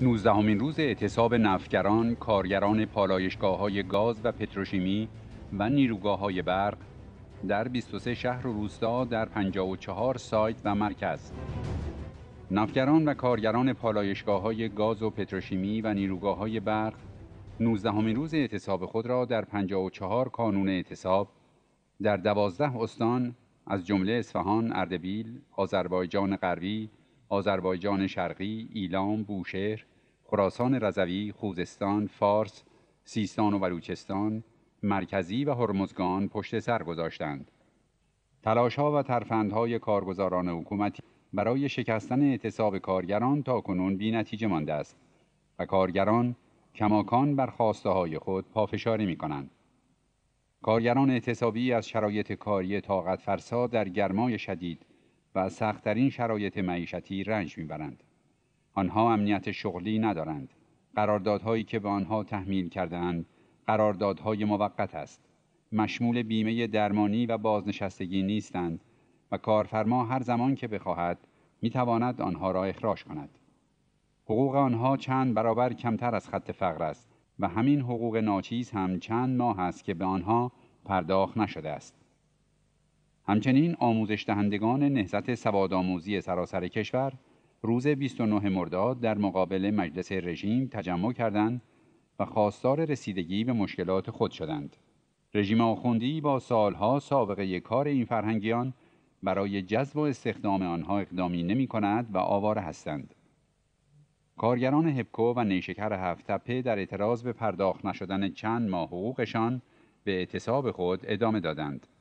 نوزدهمین روز اعتصاب نفگران، کارگران پالایشگاه های گاز و پتروشیمی و نیروگاه های برق در 23 شهر و روستا در 54 سایت و مرکز نفگران و کارگران پالایشگاه های گاز و پتروشیمی و نیروگاه های برق 19 روز اعتصاب خود را در 54 کانون اعتصاب در 12 استان از جمله اصفهان، اردبیل، آذربایجان غربی، آذربایجان شرقی، ایلام، بوشهر، خراسان رضوی، خوزستان، فارس، سیستان و بلوچستان، مرکزی و هرمزگان پشت سر گذاشتند. ها و ترفندهای کارگزاران حکومتی برای شکستن اعتصاب کارگران تا کنون بی نتیجه مانده است و کارگران کماکان بر خواسته های خود پافشاری می کنند. کارگران اعتصابی از شرایط کاری طاقت فرسا در گرمای شدید و از سختترین شرایط معیشتی رنج میبرند. آنها امنیت شغلی ندارند. قراردادهایی که به آنها تحمیل کردهاند قراردادهای موقت است. مشمول بیمه درمانی و بازنشستگی نیستند و کارفرما هر زمان که بخواهد میتواند آنها را اخراج کند. حقوق آنها چند برابر کمتر از خط فقر است و همین حقوق ناچیز هم چند ماه است که به آنها پرداخت نشده است. همچنین آموزش دهندگان نهضت سوادآموزی سراسر کشور روز 29 مرداد در مقابل مجلس رژیم تجمع کردند و خواستار رسیدگی به مشکلات خود شدند. رژیم آخوندی با سالها سابقه کار این فرهنگیان برای جذب و استخدام آنها اقدامی نمی کند و آواره هستند. کارگران هپکو و نیشکر هفت در اعتراض به پرداخت نشدن چند ماه حقوقشان به اعتصاب خود ادامه دادند.